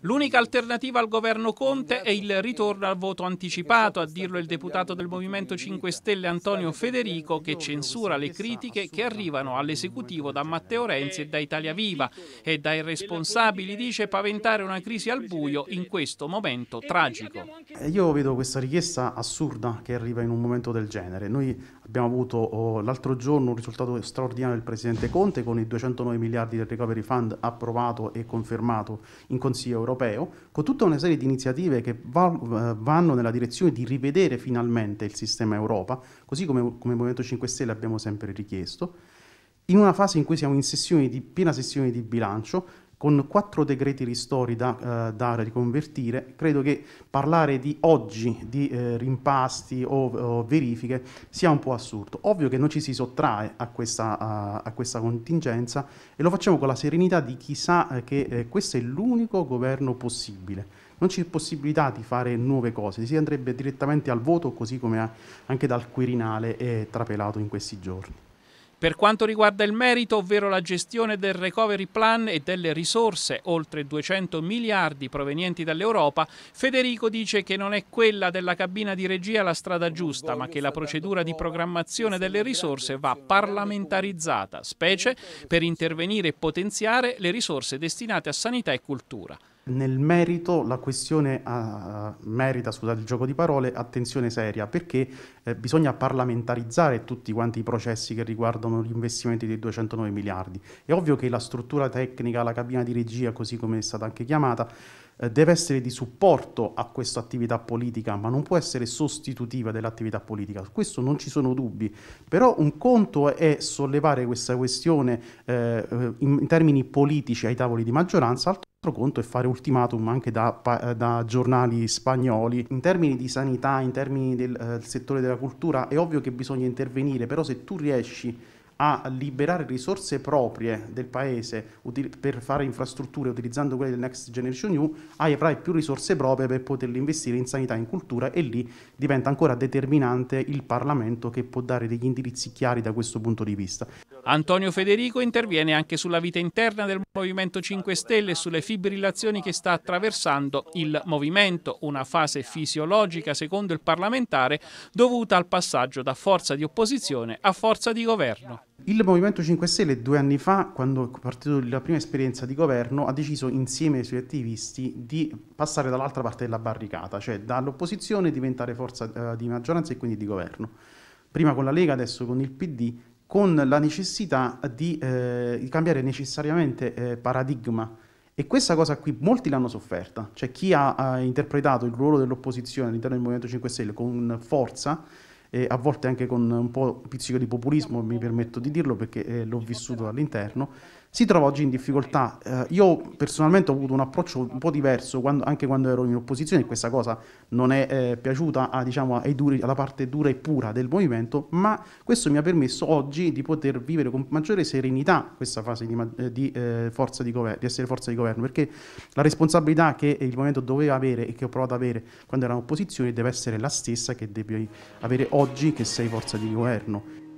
L'unica alternativa al governo Conte è il ritorno al voto anticipato, a dirlo il deputato del Movimento 5 Stelle Antonio Federico, che censura le critiche che arrivano all'esecutivo da Matteo Renzi e da Italia Viva e dai responsabili dice paventare una crisi al buio in questo momento tragico. Eh, io vedo questa richiesta assurda che arriva in un momento del genere. Noi Abbiamo avuto oh, l'altro giorno un risultato straordinario del Presidente Conte con i 209 miliardi del Recovery Fund approvato e confermato in Consiglio europeo, con tutta una serie di iniziative che va, eh, vanno nella direzione di rivedere finalmente il sistema Europa, così come, come Movimento 5 Stelle abbiamo sempre richiesto in una fase in cui siamo in sessione di, piena sessione di bilancio, con quattro decreti ristori da eh, dare, riconvertire, credo che parlare di oggi di eh, rimpasti o, o, verifiche sia un po' assurdo. Ovvio che non ci si sottrae a questa, a, a questa, contingenza e lo facciamo con la serenità di chi sa eh, che eh, questo è l'unico governo possibile non c'è possibilità di fare nuove cose, si andrebbe direttamente al voto così come anche dal Quirinale è eh, trapelato in questi giorni. Per quanto riguarda il merito, ovvero la gestione del recovery plan e delle risorse, oltre 200 miliardi provenienti dall'Europa, Federico dice che non è quella della cabina di regia la strada giusta, ma che la procedura di programmazione delle risorse va parlamentarizzata, specie per intervenire e potenziare le risorse destinate a sanità e cultura. Nel merito la questione uh, merita, scusate il gioco di parole, attenzione seria perché eh, bisogna parlamentarizzare tutti quanti i processi che riguardano gli investimenti dei 209 miliardi. È ovvio che la struttura tecnica, la cabina di regia, così come è stata anche chiamata, eh, deve essere di supporto a questa attività politica, ma non può essere sostitutiva dell'attività politica. Su questo non ci sono dubbi, però un conto è sollevare questa questione eh, eh in, in termini politici ai tavoli di maggioranza, conto e fare ultimatum anche da, da, giornali spagnoli. In termini di sanità, in termini del, eh, del settore della cultura, è ovvio che bisogna intervenire, però se tu riesci a liberare risorse proprie del paese per fare infrastrutture utilizzando quelle del Next Generation EU, hai avrai più risorse proprie per poterle investire in sanità e in cultura e lì diventa ancora determinante il Parlamento che può dare degli indirizzi chiari da questo punto di vista. Antonio Federico interviene anche sulla vita interna del Movimento 5 Stelle e sulle fibrillazioni che sta attraversando il movimento, una fase fisiologica, secondo il parlamentare, dovuta al passaggio da forza di opposizione a forza di governo. Il Movimento 5 Stelle due anni fa, quando è partito la prima esperienza di governo, ha deciso insieme ai suoi attivisti di passare dall'altra parte della barricata, cioè dall'opposizione diventare forza eh, di maggioranza e quindi di governo. Prima con la Lega, adesso con il PD, con la necessità di, eh, di cambiare necessariamente eh, paradigma. E questa cosa qui molti l'hanno sofferta, cioè chi ha, ha interpretato il ruolo dell'opposizione all'interno del Movimento 5 Stelle con forza e a volte anche con un po' pizzico di populismo, mi permetto di dirlo perché eh, l'ho vissuto all'interno, si trova oggi in difficoltà. Eh, io personalmente ho avuto un approccio un po' diverso quando, anche quando ero in opposizione e questa cosa non è eh, piaciuta a, diciamo, duri, alla parte dura e pura del movimento, ma questo mi ha permesso oggi di poter vivere con maggiore serenità questa fase di, eh, di, eh, forza di, gover- di essere forza di governo, perché la responsabilità che il movimento doveva avere e che ho provato ad avere quando era in opposizione deve essere la stessa che devi avere oggi oggi che sei forza di governo